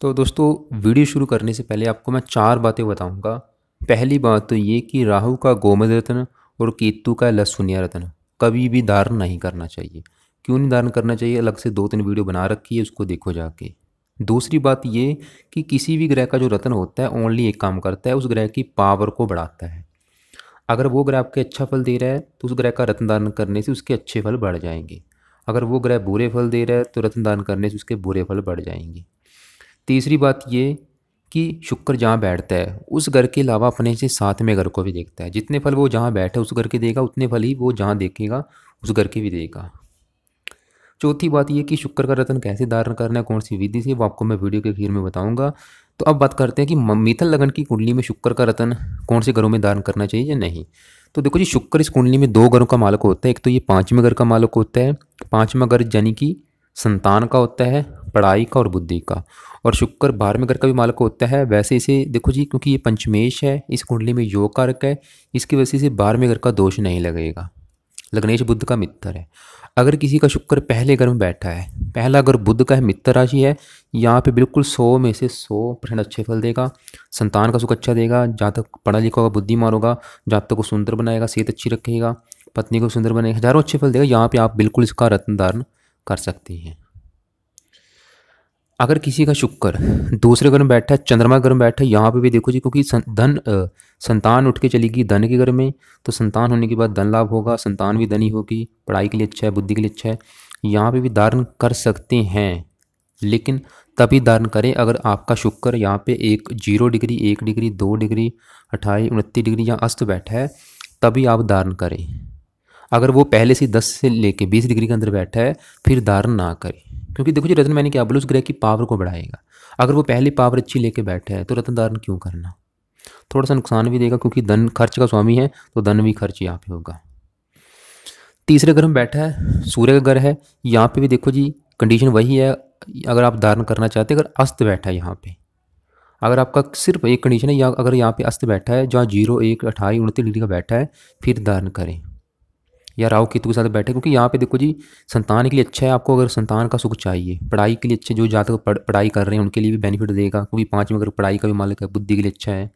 तो दोस्तों वीडियो शुरू करने से पहले आपको मैं चार बातें बताऊंगा पहली बात तो ये कि राहु का गोमद रत्न और केतु का लसुनिया रत्न कभी भी धारण नहीं करना चाहिए क्यों नहीं धारण करना चाहिए अलग से दो तीन वीडियो बना रखी है उसको देखो जाके दूसरी बात ये कि किसी भी ग्रह का जो रत्न होता है ओनली एक काम करता है उस ग्रह की पावर को बढ़ाता है अगर वो ग्रह आपके अच्छा फल दे रहा है तो उस ग्रह का रत्न दान करने से उसके अच्छे फल बढ़ जाएंगे अगर वो ग्रह बुरे फल दे रहा है तो रत्न दान करने से उसके बुरे फल बढ़ जाएंगे तीसरी बात ये कि शुक्र जहाँ बैठता है उस घर के अलावा अपने से साथ में घर को भी देखता है जितने फल वो जहाँ बैठे उस घर के देगा उतने फल ही वो जहाँ देखेगा उस घर के भी देगा चौथी बात यह कि शुक्र का रतन कैसे धारण करना है कौन सी विधि से वो आपको मैं वीडियो के खीर में बताऊंगा तो अब बात करते हैं कि मिथल लगन की कुंडली में शुक्र का रतन कौन से घरों में धारण करना चाहिए या नहीं तो देखो जी शुक्र इस कुंडली में दो घरों का मालक होता है एक तो ये पाँचवें घर का मालक होता है पाँचवा घर यानी कि संतान का होता है पढ़ाई का और बुद्धि का और शुक्र बारहवें घर का भी मालक होता है वैसे इसे देखो जी क्योंकि ये पंचमेश है इस कुंडली में योग कारक है इसकी वजह से बारहवें घर का दोष नहीं लगेगा लग्नेश बुद्ध का मित्र है अगर किसी का शुक्र पहले घर में बैठा है पहला अगर बुद्ध का है मित्र राशि है यहाँ पे बिल्कुल सौ में से सौ परसेंट अच्छे फल देगा संतान का सुख अच्छा देगा जहाँ तक पढ़ा लिखा होगा बुद्धिमान होगा जहाँ तक वो सुंदर बनाएगा सेहत अच्छी रखेगा पत्नी को सुंदर बनाएगा हजारों अच्छे फल देगा यहाँ पे आप बिल्कुल इसका रत्न धारण कर सकती हैं अगर किसी का शुक्र दूसरे घर में बैठा है चंद्रमा घर में बैठा है यहाँ पे भी देखो जी क्योंकि सं, धन संतान उठ के चलेगी धन के घर में तो संतान होने के बाद धन लाभ होगा संतान भी धनी होगी पढ़ाई के लिए अच्छा है बुद्धि के लिए अच्छा है यहाँ पे भी धारण कर सकते हैं लेकिन तभी धारण करें अगर आपका शुक्र यहाँ पे एक जीरो डिग्री एक डिग्री दो डिग्री अट्ठाईस उनतीस डिग्री या अस्त बैठा है तभी आप धारण करें अगर वो पहले से दस से लेके बीस डिग्री के अंदर बैठा है फिर धारण ना करें क्योंकि देखो जी रतन मैंने क्या बोला उस ग्रह की पावर को बढ़ाएगा अगर वो पहले पावर अच्छी लेके बैठे हैं तो रतन धारण क्यों करना थोड़ा सा नुकसान भी देगा क्योंकि धन खर्च का स्वामी है तो धन भी खर्च यहाँ पे होगा तीसरे ग्रह में बैठा है सूर्य का ग्रह है यहाँ पे भी देखो जी कंडीशन वही है अगर आप धारण करना चाहते हैं अगर अस्त बैठा है यहाँ पे अगर आपका सिर्फ एक कंडीशन है या अगर यहाँ पे अस्त बैठा है जहाँ जीरो एक अट्ठाईस उनतीस डिग्री का बैठा है फिर धारण करें या राहु केतु के साथ बैठे क्योंकि यहाँ पे देखो जी संतान के लिए अच्छा है आपको अगर संतान का सुख चाहिए पढ़ाई के लिए अच्छे जो जातक पढ़, पढ़ाई कर रहे हैं उनके लिए भी बेनिफिट देगा क्योंकि पाँच में अगर पढ़ाई का भी मालिक है बुद्धि के लिए अच्छा है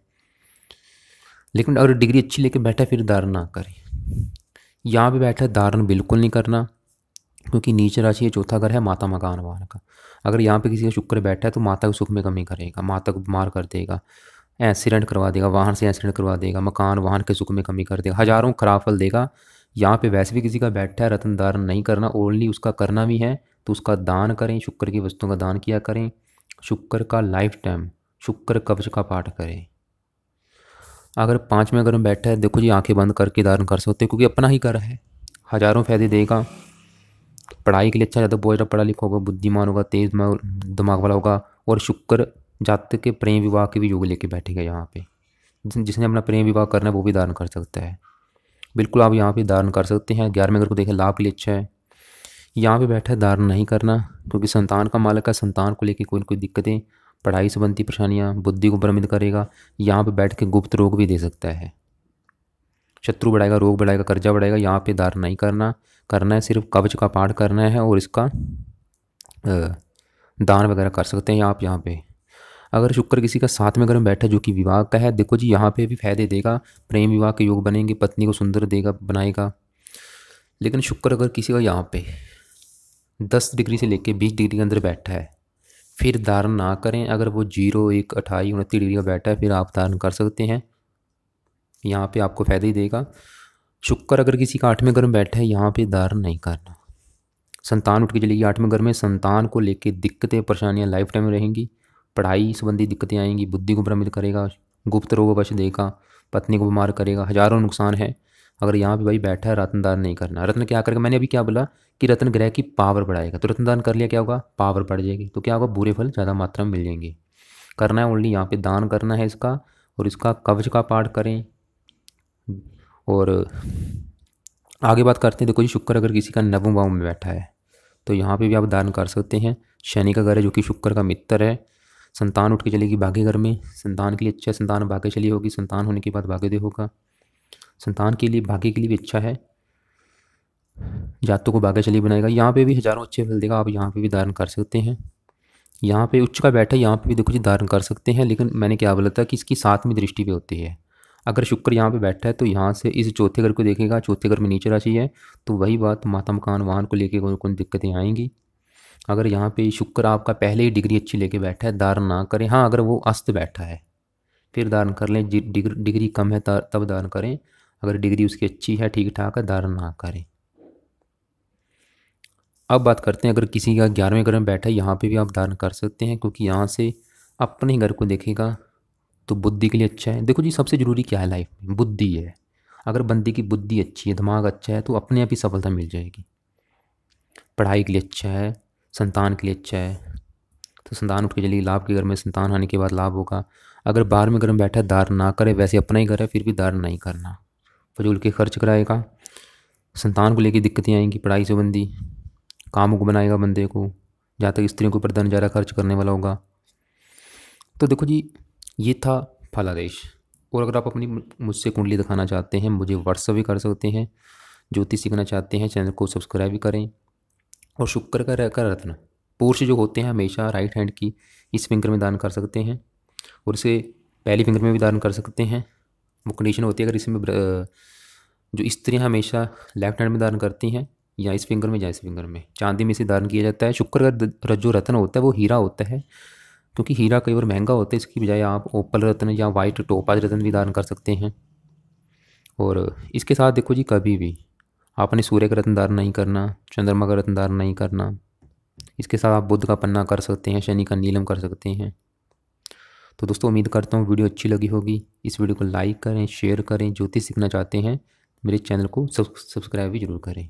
लेकिन अगर डिग्री अच्छी लेके बैठा फिर धारण ना करें यहाँ पर बैठा धारण बिल्कुल नहीं करना क्योंकि नीचे राशि है चौथा घर है माता मकान वाहन का अगर यहाँ पे किसी का शुक्र बैठा है तो माता के सुख में कमी करेगा माता को बीमार कर देगा एक्सीडेंट करवा देगा वाहन से एक्सीडेंट करवा देगा मकान वाहन के सुख में कमी कर देगा हजारों खराब फल देगा यहाँ पे वैसे भी किसी का बैठा है रतन दान नहीं करना ओनली उसका करना भी है तो उसका दान करें शुक्र की वस्तुओं का दान किया करें शुक्र का लाइफ टाइम शुक्र कब्ज का पाठ करें अगर पाँच में अगर हम बैठे हैं देखो जी आंखें बंद करके धारण कर सकते हैं क्योंकि अपना ही कर है हज़ारों फ़ायदे देगा पढ़ाई के लिए अच्छा ज़्यादा बहुत ज़्यादा पढ़ा लिखा होगा बुद्धिमान होगा तेज़ दिमाग वाला होगा और शुक्र जात के प्रेम विवाह के भी योग लेके बैठेगा यहाँ पे जिसने अपना प्रेम विवाह करना है वो भी दान कर सकता है बिल्कुल आप यहाँ पे धारण कर सकते हैं ग्यारहवें घर को देखें लाभ के लिए अच्छा है यहाँ पे बैठा है धारण नहीं करना क्योंकि संतान का मालक है संतान को लेकर कोई कोई दिक्कतें पढ़ाई संबंधी परेशानियाँ बुद्धि को भ्रमित करेगा यहाँ पे बैठ के गुप्त रोग भी दे सकता है शत्रु बढ़ाएगा रोग बढ़ाएगा कर्जा बढ़ाएगा यहाँ पे धारण नहीं करना करना है सिर्फ कवच का पाठ करना है और इसका दान वगैरह कर सकते हैं आप यहाँ पर अगर शुक्र किसी का साथ में अगर बैठा जो कि विवाह का है देखो जी यहाँ पे भी फायदे देगा प्रेम विवाह के योग बनेंगे पत्नी को सुंदर देगा बनाएगा लेकिन शुक्र अगर किसी का यहाँ पे दस डिग्री से लेके बीस डिग्री के अंदर बैठा है फिर धारण ना करें अगर वो जीरो एक अट्ठाई उनतीस डिग्री का बैठा है फिर आप धारण कर सकते हैं यहाँ पे आपको फ़ायदा ही देगा शुक्र अगर किसी का आठवें घर में बैठा है यहाँ पे धारण नहीं करना संतान उठ के चलेगी आठवें घर में संतान को लेके दिक्कतें परेशानियाँ लाइफ टाइम रहेंगी पढ़ाई संबंधी दिक्कतें आएंगी बुद्धि को भ्रमित करेगा गुप्त रोग वश देगा पत्नी को बीमार करेगा हजारों नुकसान है अगर यहाँ पे भाई बैठा है रत्नदान नहीं करना रत्न क्या करेगा मैंने अभी क्या बोला कि रत्न ग्रह की पावर बढ़ाएगा तो रत्नदान कर लिया क्या होगा पावर बढ़ जाएगी तो क्या होगा बुरे फल ज़्यादा मात्रा में मिल जाएंगे करना है ओनली यहाँ पे दान करना है इसका और इसका कवच का पाठ करें और आगे बात करते हैं देखो जी शुक्र अगर किसी का नवम भाव में बैठा है तो यहाँ पे भी आप दान कर सकते हैं शनि का घर है जो कि शुक्र का मित्र है संतान उठ के चलेगी भाग्य घर में संतान के लिए अच्छा संतान भाग्य चली होगी संतान होने के बाद भाग्यदेव होगा संतान के लिए भाग्य के लिए भी अच्छा है जातों को चली बनाएगा यहाँ पे भी हजारों अच्छे फल देगा आप यहाँ पे भी धारण कर सकते हैं यहाँ पे उच्च का बैठा यहाँ पे भी देखो जी धारण कर सकते हैं लेकिन मैंने क्या बोला था कि इसकी सातवीं दृष्टि पे होती है अगर शुक्र यहाँ पे बैठा है तो यहाँ से इस चौथे घर को देखेगा चौथे घर में नीचे राशि है तो वही बात माता मकान वाहन को लेकर कौन कौन दिक्कतें आएंगी अगर यहाँ पे शुक्र आपका पहले ही डिग्री अच्छी लेके बैठा है धारण ना करें हाँ अगर वो अस्त बैठा है फिर धारण कर लें डिग्री कम है तब धारण करें अगर डिग्री उसकी अच्छी है ठीक ठाक है धारण ना करें अब बात करते हैं अगर किसी का ग्यारहवें घर में बैठा है यहाँ पे भी आप धारण कर सकते हैं क्योंकि यहाँ से अपने घर को देखेगा तो बुद्धि के लिए अच्छा है देखो जी सबसे ज़रूरी क्या है लाइफ में बुद्धि है अगर बंदी की बुद्धि अच्छी है दिमाग अच्छा है तो अपने आप ही सफलता मिल जाएगी पढ़ाई के लिए अच्छा है संतान के लिए अच्छा है तो संतान उठ के चलिए लाभ के घर में संतान आने के बाद लाभ होगा अगर बाहर में घर में बैठा दार ना करे वैसे अपना ही घर है फिर भी दार नहीं करना फजूल के खर्च कराएगा संतान को लेकर दिक्कतें आएंगी पढ़ाई संबंधी काम को बनाएगा बंदे को जहाँ तक स्त्रियों के ऊपर धन ज़्यादा खर्च करने वाला होगा तो देखो जी ये था फलादेश और अगर आप अपनी मुझसे कुंडली दिखाना चाहते हैं मुझे व्हाट्सअप भी कर सकते हैं ज्योतिष सीखना चाहते हैं चैनल को सब्सक्राइब भी करें और शुक्र का रह का रत्न पुरुष जो होते हैं हमेशा राइट हैंड की इस फिंगर में दान कर सकते हैं और इसे पहली फिंगर में भी दान कर सकते हैं वो कंडीशन होती है अगर इसमें जो स्त्रियाँ हमेशा लेफ्ट हैंड में दान करती हैं या इस फिंगर में या इस फिंगर में चांदी में इसे दान किया जाता है शुक्र का जो रत्न होता है वो हीरा होता है क्योंकि हीरा कई बार महंगा होता है इसकी बजाय आप ओपल रत्न या वाइट टोपाज रत्न भी दान कर सकते हैं और इसके साथ देखो जी कभी भी आपने सूर्य का रत्न धारण नहीं करना चंद्रमा का रत्न धारण नहीं करना इसके साथ आप बुद्ध का पन्ना कर सकते हैं शनि का नीलम कर सकते हैं तो दोस्तों उम्मीद करता हूँ वीडियो अच्छी लगी होगी इस वीडियो को लाइक करें शेयर करें ज्योतिष सीखना चाहते हैं मेरे चैनल को सब्सक्राइब भी जरूर करें